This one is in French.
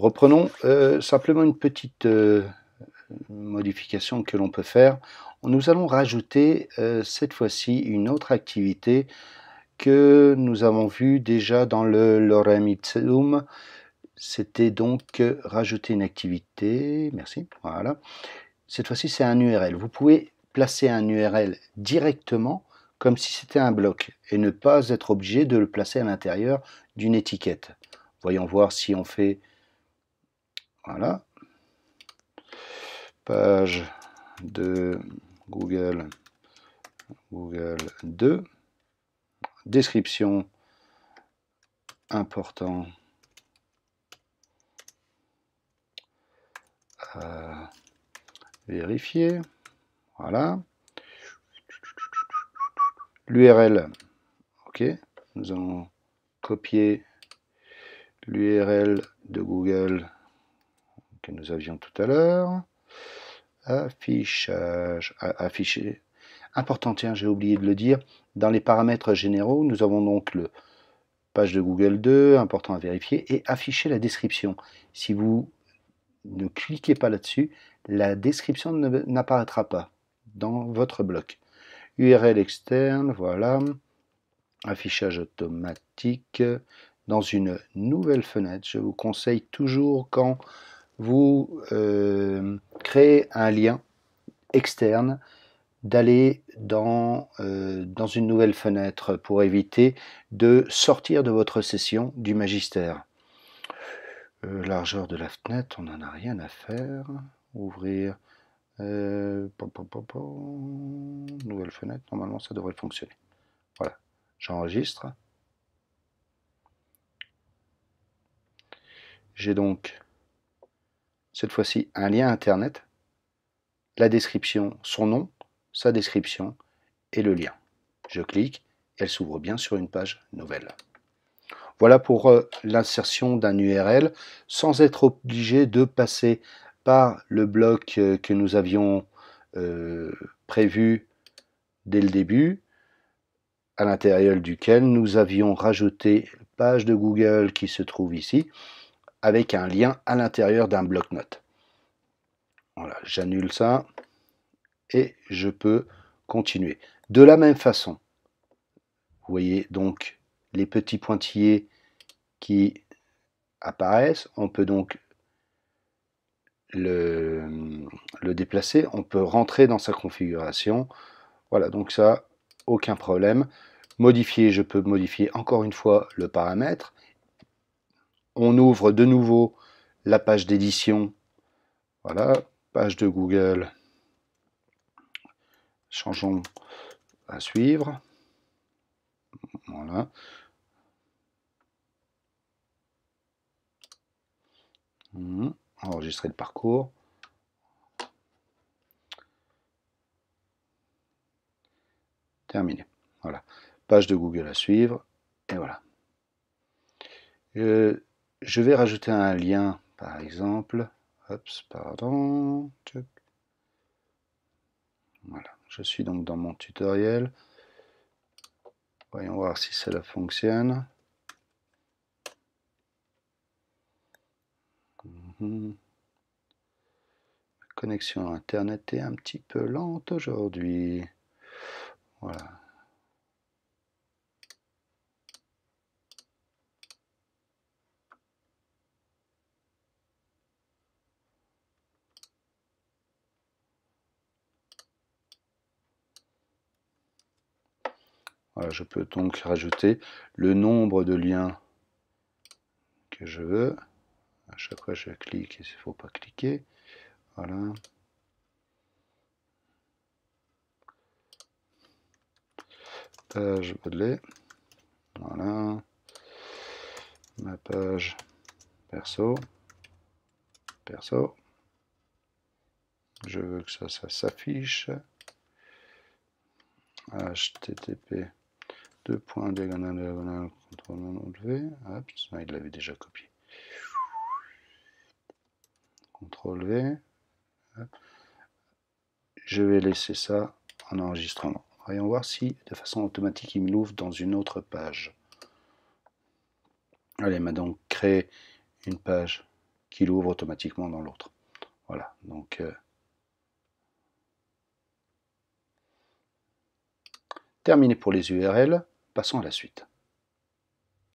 Reprenons euh, simplement une petite euh, modification que l'on peut faire. Nous allons rajouter euh, cette fois-ci une autre activité que nous avons vue déjà dans le Lorem C'était donc rajouter une activité. Merci. Voilà. Cette fois-ci, c'est un URL. Vous pouvez placer un URL directement comme si c'était un bloc et ne pas être obligé de le placer à l'intérieur d'une étiquette. Voyons voir si on fait voilà. Page de Google, Google 2. Description important. Euh, vérifier. Voilà. L'URL. OK. Nous allons copier l'URL de Google que nous avions tout à l'heure. Affichage, affiché, Important, tiens, j'ai oublié de le dire. Dans les paramètres généraux, nous avons donc le page de Google 2, important à vérifier, et afficher la description. Si vous ne cliquez pas là-dessus, la description n'apparaîtra pas dans votre bloc. URL externe, voilà. Affichage automatique dans une nouvelle fenêtre. Je vous conseille toujours quand vous euh, créez un lien externe d'aller dans, euh, dans une nouvelle fenêtre pour éviter de sortir de votre session du magistère. Euh, largeur de la fenêtre, on n'en a rien à faire. Ouvrir. nouvelle fenêtre, normalement ça devrait fonctionner. Voilà, j'enregistre. J'ai donc cette fois-ci un lien Internet, la description, son nom, sa description et le lien. Je clique, elle s'ouvre bien sur une page nouvelle. Voilà pour euh, l'insertion d'un URL sans être obligé de passer par le bloc euh, que nous avions euh, prévu dès le début, à l'intérieur duquel nous avions rajouté la page de Google qui se trouve ici avec un lien à l'intérieur d'un bloc-notes. Voilà, j'annule ça et je peux continuer. De la même façon, vous voyez donc les petits pointillés qui apparaissent. On peut donc le, le déplacer, on peut rentrer dans sa configuration. Voilà, donc ça, aucun problème. Modifier, je peux modifier encore une fois le paramètre on ouvre de nouveau la page d'édition. Voilà, page de Google. Changeons à suivre. Voilà. Hmm, enregistrer le parcours. Terminé. Voilà. Page de Google à suivre. Et voilà. Euh, je vais rajouter un lien, par exemple. pardon. je suis donc dans mon tutoriel. Voyons voir si cela fonctionne. Mhm. La connexion Internet est un petit peu lente aujourd'hui. Voilà, je peux donc rajouter le nombre de liens que je veux. À chaque fois, je clique et il ne faut pas cliquer. Voilà. Page Baudelaire. Voilà. Ma page perso. Perso. Je veux que ça, ça s'affiche. HTTP deux points diagonale, diagonale, contrôle Hop, ah, il l'avait déjà copié. Contrôle V. Je vais laisser ça en enregistrement. Voyons voir si de façon automatique il me l'ouvre dans une autre page. Allez, il m'a donc créé une page qui l'ouvre automatiquement dans l'autre. Voilà, donc euh, terminé pour les URL. Passons à la suite.